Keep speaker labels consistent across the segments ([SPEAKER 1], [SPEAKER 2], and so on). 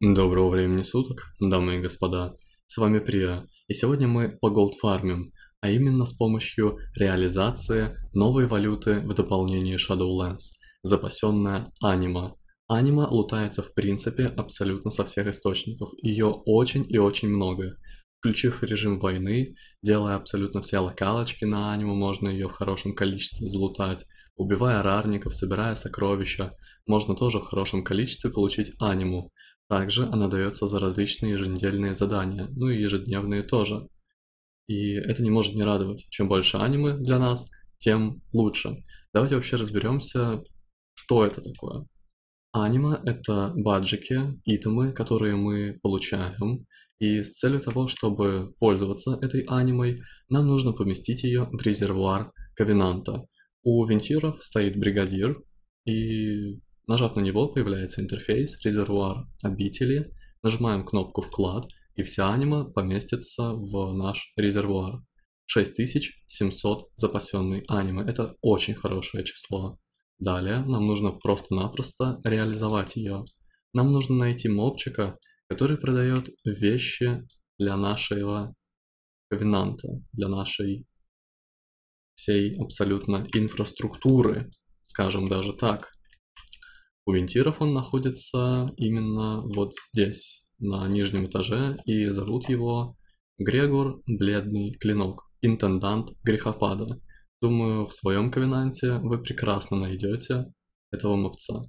[SPEAKER 1] Доброго времени суток, дамы и господа. С вами Прия, и сегодня мы по поголдфармим, а именно с помощью реализации новой валюты в дополнении Shadowlands, запасенная анима. Анима лутается в принципе абсолютно со всех источников, ее очень и очень много – включив режим войны, делая абсолютно все локалочки на аниму, можно ее в хорошем количестве залутать, убивая рарников, собирая сокровища, можно тоже в хорошем количестве получить аниму. Также она дается за различные еженедельные задания, ну и ежедневные тоже. И это не может не радовать. Чем больше анимы для нас, тем лучше. Давайте вообще разберемся, что это такое. Анима — это баджики, итемы, которые мы получаем, и с целью того, чтобы пользоваться этой анимой, нам нужно поместить ее в резервуар Ковенанта. У вентиров стоит бригадир, и нажав на него появляется интерфейс резервуар обители, нажимаем кнопку «Вклад», и вся анима поместится в наш резервуар. 6700 запасенной анимы. Это очень хорошее число. Далее нам нужно просто-напросто реализовать ее. Нам нужно найти мобчика который продает вещи для нашего ковенанта, для нашей всей абсолютно инфраструктуры, скажем даже так. У вентиров он находится именно вот здесь, на нижнем этаже, и зовут его Грегор Бледный Клинок, интендант грехопада. Думаю, в своем ковенанте вы прекрасно найдете этого мопца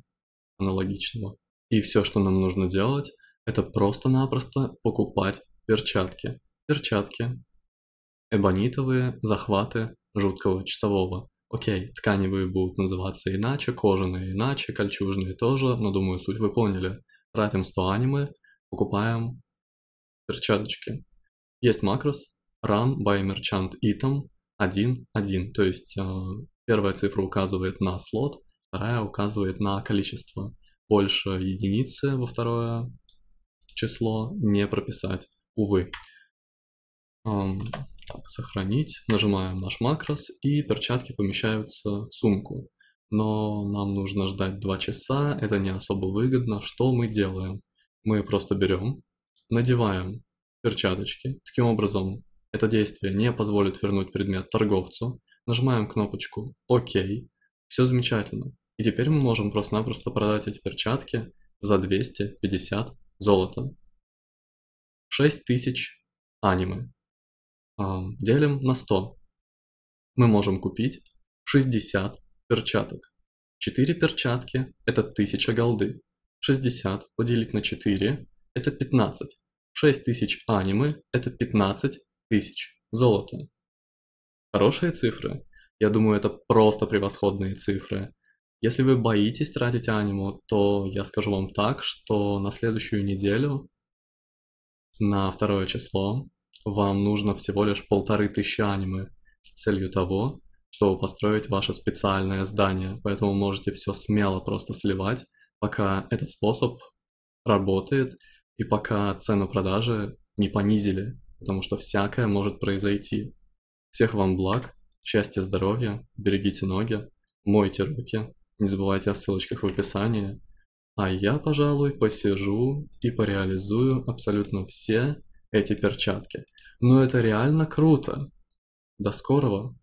[SPEAKER 1] аналогичного. И все, что нам нужно делать, это просто-напросто покупать перчатки. Перчатки, эбонитовые, захваты жуткого часового. Окей, тканевые будут называться иначе, кожаные иначе, кольчужные тоже, но думаю, суть вы поняли. Тратим 100 анимы, покупаем перчаточки. Есть макрос run by merchant item 1, 1, то есть э, первая цифра указывает на слот, вторая указывает на количество. Больше единицы во второе число не прописать, увы. Так, сохранить, нажимаем наш макрос, и перчатки помещаются в сумку. Но нам нужно ждать 2 часа, это не особо выгодно. Что мы делаем? Мы просто берем, надеваем перчаточки. Таким образом, это действие не позволит вернуть предмет торговцу. Нажимаем кнопочку «Ок». Все замечательно. И теперь мы можем просто-напросто продать эти перчатки за 250 золота. 6000 анимы. А, делим на 100. Мы можем купить 60 перчаток. 4 перчатки – это 1000 голды. 60 поделить на 4 – это 15. 6000 анимы – это 15 тысяч золота. Хорошие цифры. Я думаю, это просто превосходные цифры. Если вы боитесь тратить аниму, то я скажу вам так, что на следующую неделю, на второе число, вам нужно всего лишь полторы тысячи анимы с целью того, чтобы построить ваше специальное здание. Поэтому можете все смело просто сливать, пока этот способ работает и пока цену продажи не понизили, потому что всякое может произойти. Всех вам благ, счастья, здоровья, берегите ноги, мойте руки, не забывайте о ссылочках в описании. А я, пожалуй, посижу и пореализую абсолютно все эти перчатки. Но это реально круто. До скорого!